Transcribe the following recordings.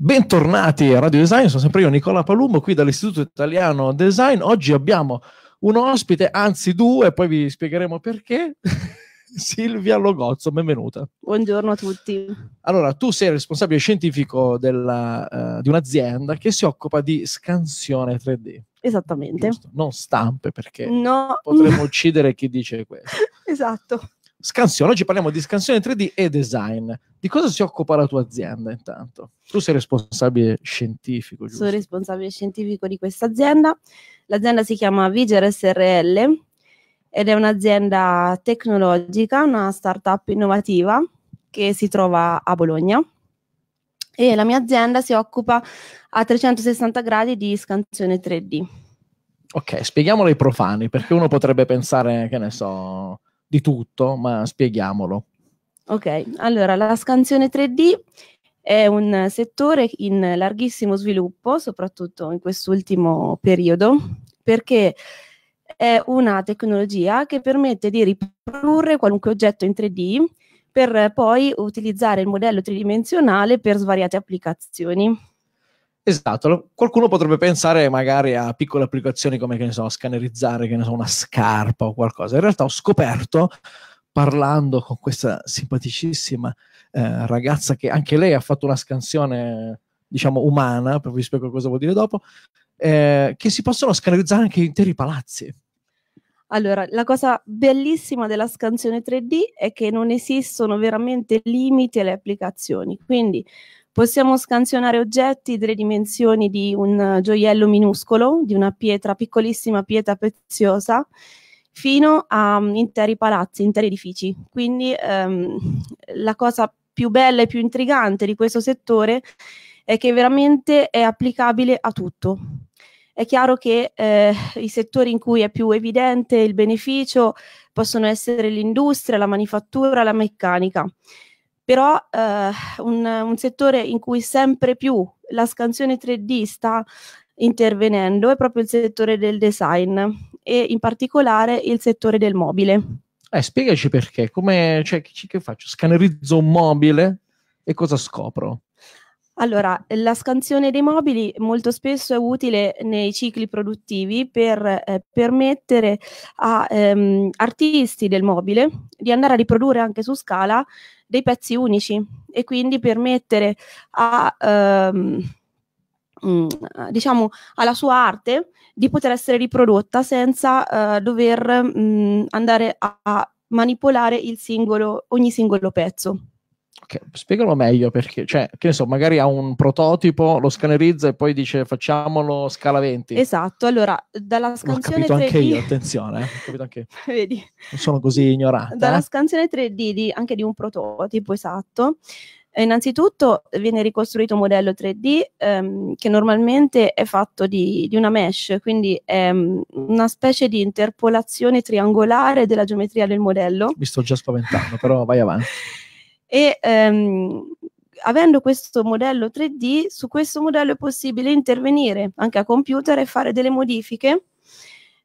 Bentornati a Radio Design, sono sempre io Nicola Palumbo qui dall'Istituto Italiano Design. Oggi abbiamo un ospite, anzi due, poi vi spiegheremo perché. Silvia Logozzo, benvenuta. Buongiorno a tutti. Allora, tu sei responsabile scientifico della, uh, di un'azienda che si occupa di scansione 3D. Esattamente. Giusto? Non stampe perché no. potremmo uccidere chi dice questo. esatto. Scansione, oggi parliamo di scansione 3D e design. Di cosa si occupa la tua azienda intanto? Tu sei responsabile scientifico, giusto? Sono responsabile scientifico di questa azienda. L'azienda si chiama Viger SRL ed è un'azienda tecnologica, una startup innovativa che si trova a Bologna. E la mia azienda si occupa a 360 gradi di scansione 3D. Ok, spieghiamolo ai profani, perché uno potrebbe pensare, che ne so, di tutto, ma spieghiamolo. Ok, allora la scansione 3D è un settore in larghissimo sviluppo, soprattutto in quest'ultimo periodo, perché è una tecnologia che permette di riprodurre qualunque oggetto in 3D per poi utilizzare il modello tridimensionale per svariate applicazioni. Esatto, qualcuno potrebbe pensare magari a piccole applicazioni come, che ne so, scannerizzare, che ne so, una scarpa o qualcosa. In realtà ho scoperto, parlando con questa simpaticissima eh, ragazza che anche lei ha fatto una scansione, diciamo, umana, vi spiego cosa vuol dire dopo, eh, che si possono scannerizzare anche interi palazzi. Allora, la cosa bellissima della scansione 3D è che non esistono veramente limiti alle applicazioni, quindi Possiamo scansionare oggetti delle dimensioni di un eh, gioiello minuscolo, di una pietra, piccolissima pietra preziosa, fino a mm, interi palazzi, interi edifici. Quindi ehm, la cosa più bella e più intrigante di questo settore è che veramente è applicabile a tutto. È chiaro che eh, i settori in cui è più evidente il beneficio possono essere l'industria, la manifattura, la meccanica però eh, un, un settore in cui sempre più la scansione 3D sta intervenendo è proprio il settore del design e in particolare il settore del mobile. Eh, spiegaci perché, come, cioè, che, che faccio? Scannerizzo un mobile e cosa scopro? Allora, la scansione dei mobili molto spesso è utile nei cicli produttivi per eh, permettere a ehm, artisti del mobile di andare a riprodurre anche su scala dei pezzi unici e quindi permettere a, ehm, mm, diciamo, alla sua arte di poter essere riprodotta senza eh, dover mh, mm, andare a manipolare singolo, ogni singolo pezzo. Okay, spiegalo meglio perché, cioè, che ne so, magari ha un prototipo, lo scannerizza e poi dice facciamolo scala 20. Esatto, allora dalla scansione 3D... Ho capito 3D... anche io, attenzione, eh, ho capito anche Vedi? Non sono così ignorante. Dalla eh? scansione 3D di, anche di un prototipo, esatto. Eh, innanzitutto viene ricostruito un modello 3D ehm, che normalmente è fatto di, di una mesh, quindi è mm, una specie di interpolazione triangolare della geometria del modello. Mi sto già spaventando, però vai avanti. e ehm, avendo questo modello 3D, su questo modello è possibile intervenire anche a computer e fare delle modifiche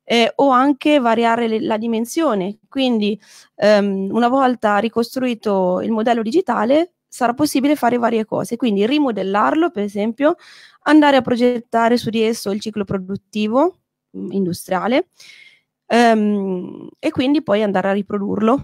eh, o anche variare le, la dimensione. Quindi ehm, una volta ricostruito il modello digitale sarà possibile fare varie cose, quindi rimodellarlo per esempio, andare a progettare su di esso il ciclo produttivo mm, industriale ehm, e quindi poi andare a riprodurlo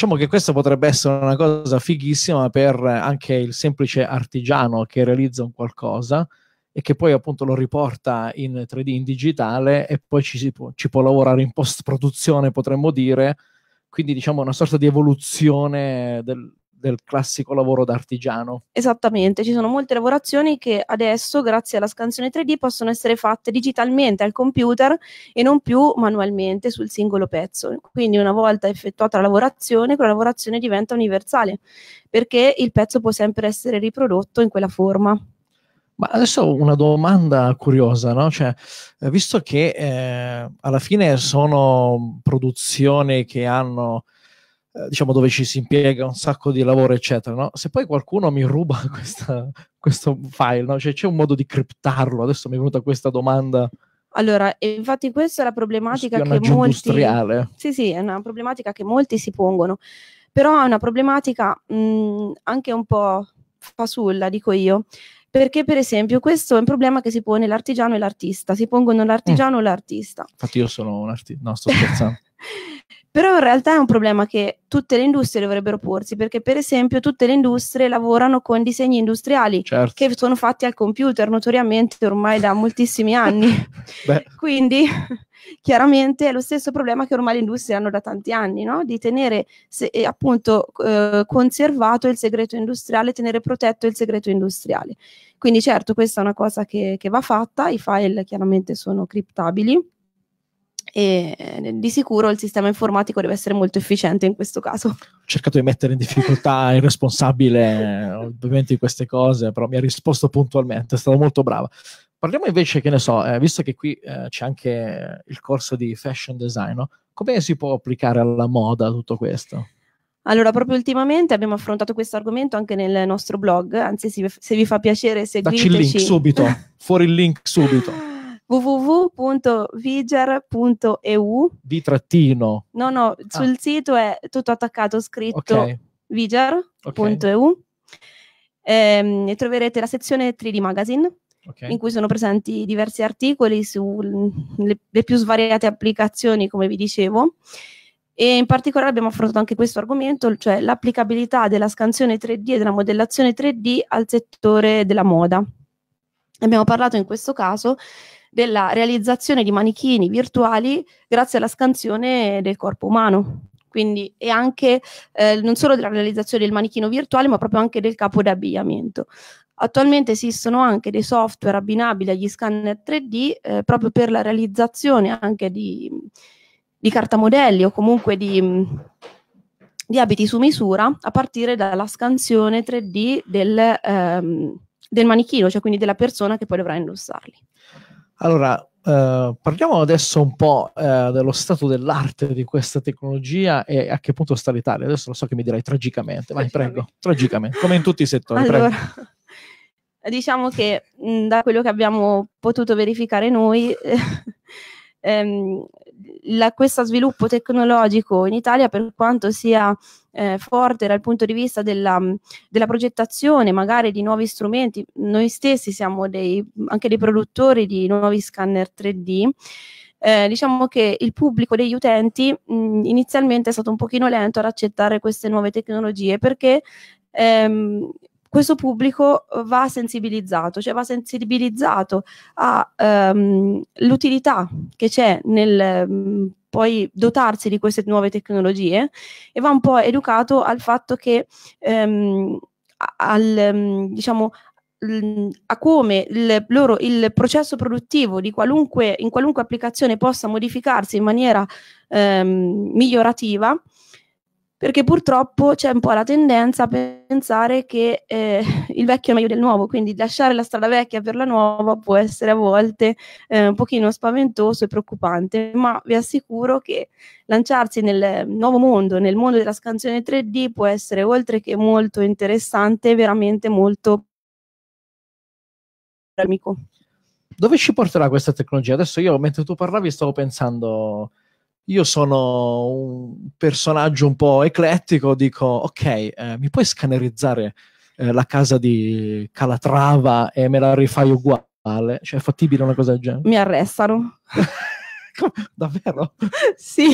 Diciamo che questa potrebbe essere una cosa fighissima per anche il semplice artigiano che realizza un qualcosa e che poi appunto lo riporta in 3D in digitale e poi ci, può, ci può lavorare in post produzione, potremmo dire. Quindi diciamo una sorta di evoluzione del, del classico lavoro d'artigiano. Esattamente, ci sono molte lavorazioni che adesso, grazie alla scansione 3D, possono essere fatte digitalmente al computer e non più manualmente sul singolo pezzo. Quindi una volta effettuata la lavorazione, quella lavorazione diventa universale, perché il pezzo può sempre essere riprodotto in quella forma. Ma adesso una domanda curiosa, no? cioè, eh, visto che eh, alla fine sono produzioni che hanno eh, diciamo dove ci si impiega un sacco di lavoro, eccetera. No? Se poi qualcuno mi ruba questa, questo file, no? cioè, c'è un modo di criptarlo? Adesso mi è venuta questa domanda. Allora, infatti questa è la problematica che molti... Sì, sì, è una problematica che molti si pongono, però è una problematica mh, anche un po' fasulla, dico io, perché per esempio questo è un problema che si pone l'artigiano e l'artista, si pongono l'artigiano mm. e l'artista. Infatti io sono un artista, no sto scherzando. Però in realtà è un problema che tutte le industrie dovrebbero porsi, perché per esempio tutte le industrie lavorano con disegni industriali certo. che sono fatti al computer notoriamente ormai da moltissimi anni. Quindi chiaramente è lo stesso problema che ormai le industrie hanno da tanti anni, no? di tenere se, eh, appunto eh, conservato il segreto industriale, tenere protetto il segreto industriale. Quindi certo questa è una cosa che, che va fatta, i file chiaramente sono criptabili e eh, di sicuro il sistema informatico deve essere molto efficiente in questo caso. Ho cercato di mettere in difficoltà il responsabile eh, ovviamente di queste cose, però mi ha risposto puntualmente, è stato molto brava. Parliamo invece, che ne so, eh, visto che qui eh, c'è anche il corso di fashion design, no? come si può applicare alla moda tutto questo? Allora, proprio ultimamente abbiamo affrontato questo argomento anche nel nostro blog, anzi se vi fa piacere seguiteci. Dacci il link subito, fuori il link subito www.viger.eu di trattino no no ah. sul ah. sito è tutto attaccato scritto okay. viger.eu okay. e ehm, troverete la sezione 3D Magazine Okay. in cui sono presenti diversi articoli sulle più svariate applicazioni, come vi dicevo. E in particolare abbiamo affrontato anche questo argomento, cioè l'applicabilità della scansione 3D e della modellazione 3D al settore della moda. Abbiamo parlato in questo caso della realizzazione di manichini virtuali grazie alla scansione del corpo umano. Quindi e anche eh, non solo della realizzazione del manichino virtuale, ma proprio anche del capo d'abbigliamento. Attualmente esistono anche dei software abbinabili agli scanner 3D eh, proprio per la realizzazione anche di, di cartamodelli o comunque di, di, abiti su misura a partire dalla scansione 3D del, ehm, del manichino, cioè quindi della persona che poi dovrà indossarli. Allora, eh, parliamo adesso un po' eh, dello stato dell'arte di questa tecnologia e a che punto sta l'Italia. Adesso lo so che mi direi tragicamente, ma prego, tragicamente, come in tutti i settori. Allora, prego. diciamo che mm, da quello che abbiamo potuto verificare noi, ehm, la, questo sviluppo tecnologico in Italia, per quanto sia eh, forte dal punto di vista della, mm, della, progettazione, magari di nuovi strumenti. Noi stessi siamo dei, anche dei produttori di nuovi scanner 3D. Eh, diciamo che il pubblico degli utenti mh, mm, inizialmente è stato un pochino lento ad accettare queste nuove tecnologie perché ehm, questo pubblico eh, va sensibilizzato, cioè va sensibilizzato all'utilità ehm, um, che c'è nel um, poi dotarsi di queste nuove tecnologie e va un po' educato al fatto che um, al, mm, diciamo, a come il, loro, il processo produttivo qualunque, in qualunque applicazione possa modificarsi in maniera ehm, migliorativa perché purtroppo c'è un po' la tendenza a pensare che eh, il vecchio è meglio del nuovo, quindi lasciare la strada vecchia per la nuova può essere a volte eh, un pochino spaventoso e preoccupante, ma vi assicuro che lanciarsi nel nuovo mondo, nel mondo della scansione 3D può essere oltre che molto interessante, veramente molto amico. Dove ci porterà questa tecnologia? Adesso io mentre tu parlavi stavo pensando io sono un personaggio un po' eclettico, dico ok, eh, mi puoi scannerizzare eh, la casa di Calatrava e me la rifai uguale? Cioè è fattibile una cosa del genere? Mi arrestano. Davvero? sì.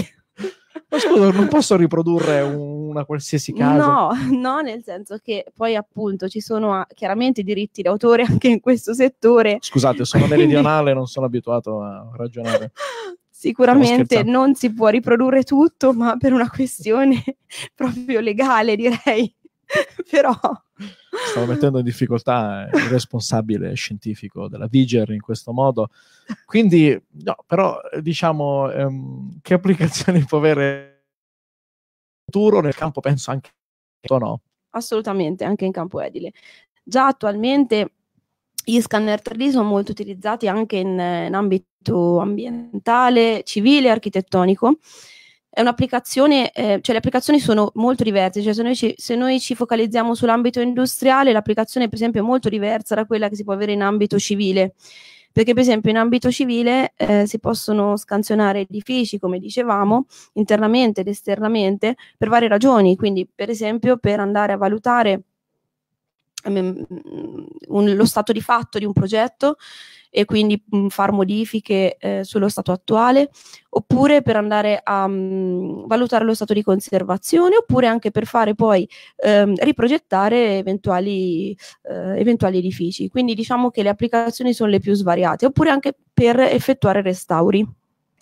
Ma scusa, non posso riprodurre una qualsiasi casa? No, no, nel senso che poi appunto ci sono chiaramente diritti d'autore anche in questo settore. Scusate, sono quindi... meridionale, non sono abituato a ragionare. Sicuramente non si può riprodurre tutto, ma per una questione proprio legale direi. Però stavo mettendo in difficoltà il responsabile scientifico della Diger in questo modo. Quindi, no, però diciamo ehm, che applicazioni può avere il futuro nel campo penso anche o no. Assolutamente, anche in campo edile. Già attualmente gli scanner 3D sono molto utilizzati anche in, in ambito ambientale, civile e architettonico. È un'applicazione, eh, cioè le applicazioni sono molto diverse, cioè se noi, ci, se noi ci focalizziamo sull'ambito industriale, l'applicazione per esempio è molto diversa da quella che si può avere in ambito civile perché per esempio in ambito civile eh, si possono scansionare edifici, come dicevamo, internamente ed esternamente per varie ragioni, quindi per esempio per andare a valutare un, lo stato di fatto di un progetto e quindi mm, far modifiche eh, sullo stato attuale, oppure per andare a um, valutare lo stato di conservazione, oppure anche per fare poi ehm, riprogettare eventuali, eh, eventuali edifici. Quindi diciamo che le applicazioni sono le più svariate, oppure anche per effettuare restauri.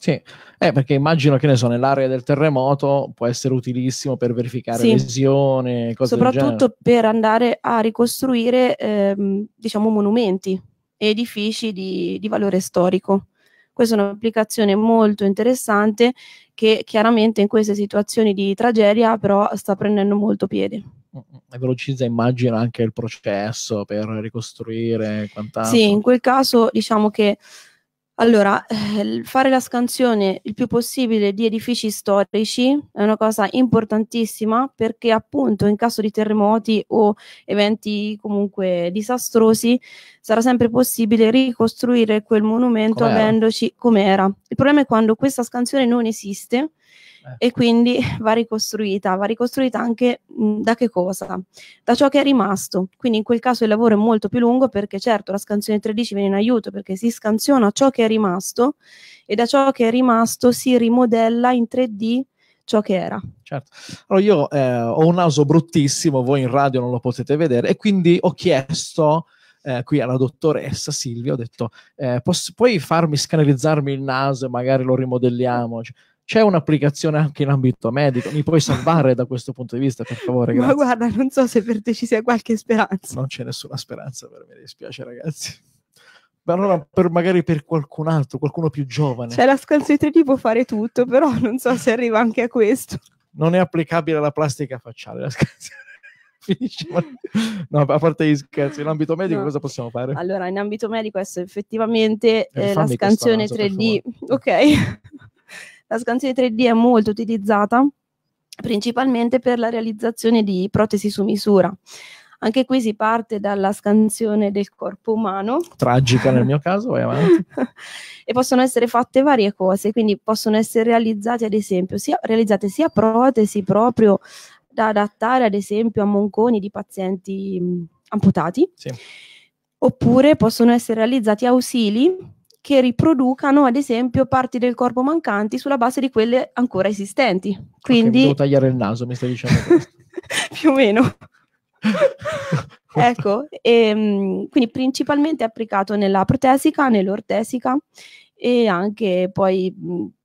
Sì, eh, perché immagino che ne so, nell'area del terremoto può essere utilissimo per verificare sì. lesioni, cose Soprattutto per andare a ricostruire, ehm, diciamo, monumenti e edifici di, di valore storico. Questa è un'applicazione molto interessante che chiaramente in queste situazioni di tragedia però sta prendendo molto piede e velocizza immagino anche il processo per ricostruire quant'altro. Sì, in quel caso diciamo che allora, eh, fare la scansione il più possibile di edifici storici è una cosa importantissima perché appunto in caso di terremoti o eventi comunque disastrosi sarà sempre possibile ricostruire quel monumento com'era. avendoci com'era. Il problema è quando questa scansione non esiste eh. E quindi va ricostruita, va ricostruita anche mh, da che cosa? Da ciò che è rimasto. Quindi in quel caso il lavoro è molto più lungo perché certo la scansione 13 viene in aiuto perché si scansiona ciò che è rimasto e da ciò che è rimasto si rimodella in 3D ciò che era. Certo. Allora io eh, ho un naso bruttissimo, voi in radio non lo potete vedere e quindi ho chiesto eh, qui alla dottoressa Silvia, ho detto eh, puoi farmi scanalizzarmi il naso e magari lo rimodelliamo? Cioè, c'è un'applicazione anche in ambito medico? Mi puoi salvare da questo punto di vista, per favore? Grazie. Ma guarda, non so se per te ci sia qualche speranza. Non c'è nessuna speranza per me, dispiace ragazzi. Ma allora per, magari per qualcun altro, qualcuno più giovane. Cioè la scalzo 3D può fare tutto, però non so se arriva anche a questo. Non è applicabile alla plastica facciale, la scalzo No, a parte gli scherzi, in ambito medico no. cosa possiamo fare? Allora, in ambito medico adesso effettivamente eh, eh la scansione 3D, ok. La scansione 3D è molto utilizzata principalmente per la realizzazione di protesi su misura. Anche qui si parte dalla scansione del corpo umano. Tragica nel mio caso, vai avanti. e possono essere fatte varie cose, quindi possono essere realizzate, ad esempio, sia, realizzate sia protesi proprio da adattare, ad esempio, a monconi di pazienti mh, amputati, sì. oppure possono essere realizzati ausili che riproducano, ad esempio, parti del corpo mancanti sulla base di quelle ancora esistenti. Quindi... Okay, devo tagliare il naso, mi stai dicendo questo. Più o meno. ecco, e, ehm, quindi principalmente applicato nella protesica, nell'ortesica e anche poi,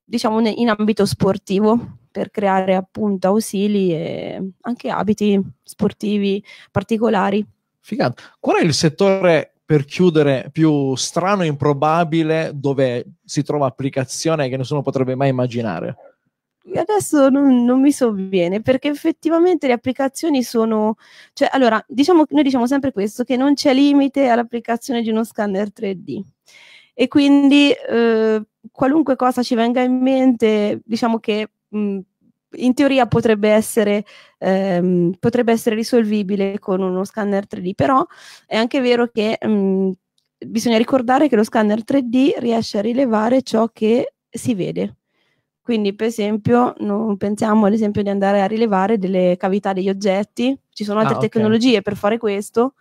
diciamo, in ambito sportivo per creare appunto ausili e anche abiti sportivi particolari. Figato. Qual è il settore per chiudere più strano e improbabile dove si trova applicazione che nessuno potrebbe mai immaginare? Adesso non, non mi sovviene perché effettivamente le applicazioni sono, cioè allora diciamo, noi diciamo sempre questo, che non c'è limite all'applicazione di uno scanner 3D e quindi eh, qualunque cosa ci venga in mente, diciamo che mh, in teoria potrebbe essere, ehm, potrebbe essere, risolvibile con uno scanner 3D, però è anche vero che mh, mm, bisogna ricordare che lo scanner 3D riesce a rilevare ciò che si vede. Quindi, per esempio, non pensiamo ad esempio di andare a rilevare delle cavità degli oggetti, ci sono altre ah, okay. tecnologie per fare questo.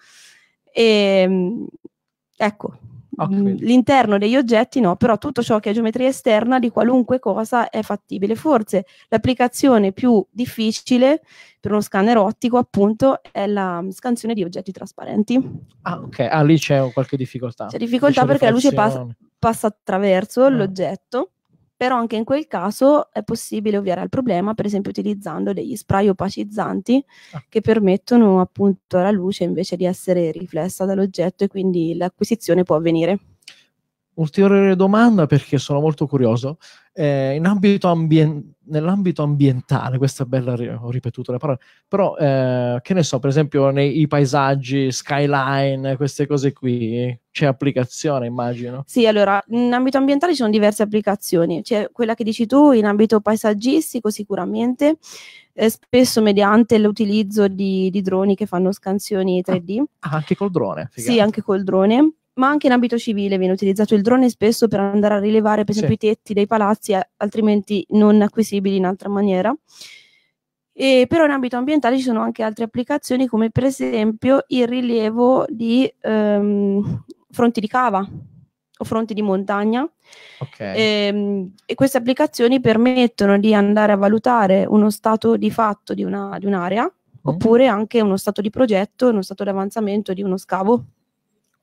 E, ehm, ecco, Okay. Mm, l'interno degli oggetti no, però tutto ciò che è geometria esterna di qualunque cosa è fattibile. Forse l'applicazione più difficile per uno scanner ottico appunto è la scansione di oggetti trasparenti. Ah ok, ah, lì c'è qualche difficoltà. C'è difficoltà c'è perché la luce passa, passa attraverso ah. l'oggetto però anche in quel caso è possibile ovviare al problema, per esempio utilizzando degli spray opacizzanti ah. che permettono appunto alla luce invece di essere riflessa dall'oggetto e quindi l'acquisizione può avvenire. Ulteriore domanda perché sono molto curioso eh, in ambito ambien- nell'ambito ambientale, questa è bella, ho ripetuto le parole, però eh, che ne so, per esempio nei paesaggi, skyline, queste cose qui, c'è applicazione immagino? Sì, allora, in ambito ambientale ci sono diverse applicazioni, c'è quella che dici tu in ambito paesaggistico sicuramente, eh, spesso mediante l'utilizzo di, di, droni che fanno scansioni 3D. Ah, ah, anche col drone? Figata. Sì, anche col drone ma anche in ambito civile viene utilizzato il drone spesso per andare a rilevare per esempio sì. i tetti dei palazzi eh, altrimenti non acquisibili in altra maniera. E però in ambito ambientale ci sono anche altre applicazioni come per esempio il rilievo di ehm, fronti di cava o fronti di montagna. Okay. E, ehm, e, queste applicazioni permettono di andare a valutare uno stato di fatto di, una, di un'area mm. oppure anche uno stato di progetto, uno stato di avanzamento di uno scavo.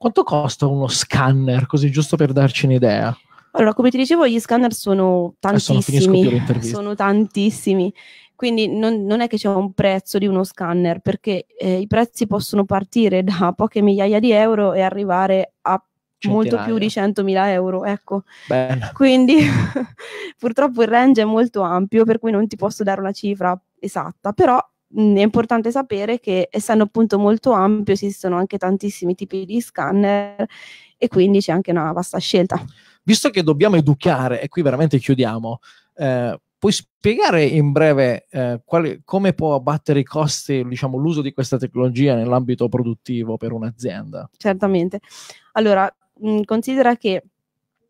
Quanto costa uno scanner, così giusto per darci un'idea? Allora, come ti dicevo, gli scanner sono tantissimi, sono, sono tantissimi, quindi non, non, è che c'è un prezzo di uno scanner, perché eh, i prezzi possono partire da poche migliaia di euro e arrivare a Centinaia. molto più di 100.000 euro, ecco. Bene. Quindi purtroppo il range è molto ampio, per cui non ti posso dare una cifra esatta, però mh, è importante sapere che essendo appunto molto ampio esistono anche tantissimi tipi di scanner e quindi c'è anche una vasta scelta. Visto che dobbiamo educare, e qui veramente chiudiamo, eh, puoi spiegare in breve eh, quali, come può abbattere i costi diciamo, l'uso di questa tecnologia nell'ambito produttivo per un'azienda? Certamente. Allora, mh, considera che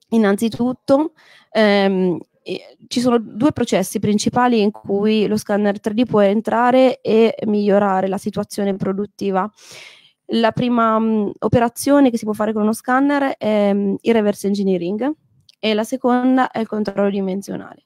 innanzitutto ehm, ci sono due processi principali in cui lo scanner 3D può entrare e migliorare la situazione produttiva. La prima mh, mm, operazione che si può fare con uno scanner è mh, mm, il reverse engineering e la seconda è il controllo dimensionale.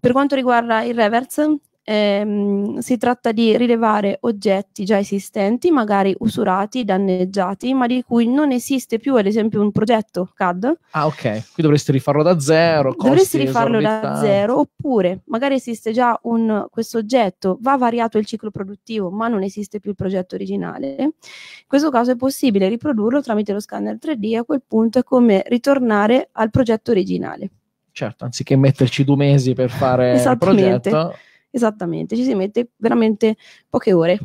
Per quanto riguarda il reverse, Ehm, si tratta di rilevare oggetti già esistenti, magari usurati, danneggiati, ma di cui non esiste più, ad esempio, un progetto CAD. Ah, ok. Qui dovresti rifarlo da zero. Dovresti rifarlo da zero, oppure magari esiste già un, questo oggetto, va variato il ciclo produttivo, ma non esiste più il progetto originale. In questo caso è possibile riprodurlo tramite lo scanner 3D, a quel punto è come ritornare al progetto originale. Certo, anziché metterci due mesi per fare il progetto, Esattamente, ci si mette veramente poche ore.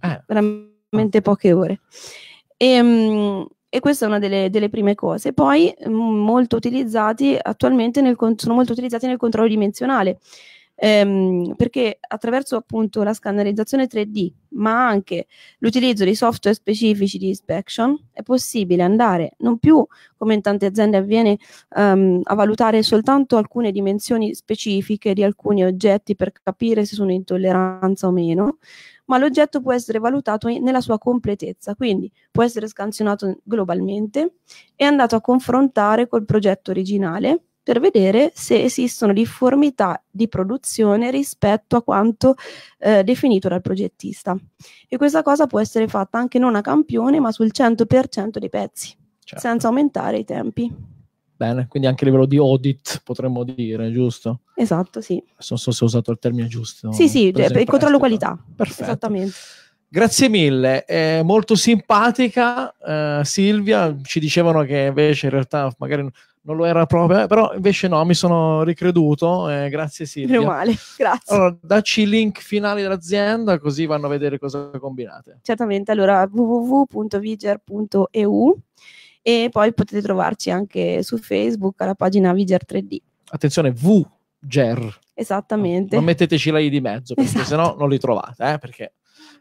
Eh. Veramente poche ore. E, ehm, e questa è una delle, delle prime cose. Poi mm, molto utilizzati attualmente nel, sono molto utilizzati nel controllo dimensionale ehm, perché attraverso appunto la scannerizzazione 3D, ma anche l'utilizzo di software specifici di inspection, è possibile andare non più, come in tante aziende avviene, ehm, a valutare soltanto alcune dimensioni specifiche di alcuni oggetti per capire se sono in tolleranza o meno, ma l'oggetto può essere valutato nella sua completezza, quindi può essere scansionato globalmente e andato a confrontare col progetto originale per vedere se esistono difformità di produzione rispetto a quanto eh, definito dal progettista. E questa cosa può essere fatta anche non a campione, ma sul 100% dei pezzi, certo. senza aumentare i tempi. Bene, quindi anche a livello di audit potremmo dire, giusto? Esatto, sì. Non so se ho usato il termine giusto. Sì, sì, cioè, il controllo ecco, qualità. Perfetto. Esattamente. Grazie mille, è molto simpatica eh, Silvia, ci dicevano che invece in realtà magari non lo era proprio, eh, però invece no, mi sono ricreduto, eh, grazie Silvia. Meno male, grazie. Allora, dacci i link finali dell'azienda così vanno a vedere cosa combinate. Certamente, allora www.viger.eu e poi potete trovarci anche su Facebook alla pagina Viger3D. Attenzione, VGER. Esattamente. Non, metteteci la I di mezzo, perché esatto. sennò non li trovate, eh, perché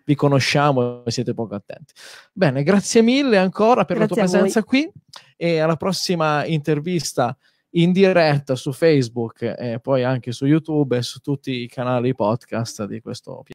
vi conosciamo e siete poco attenti. Bene, grazie mille ancora per grazie la tua presenza qui e alla prossima intervista in diretta su Facebook e poi anche su YouTube e su tutti i canali podcast di questo piano.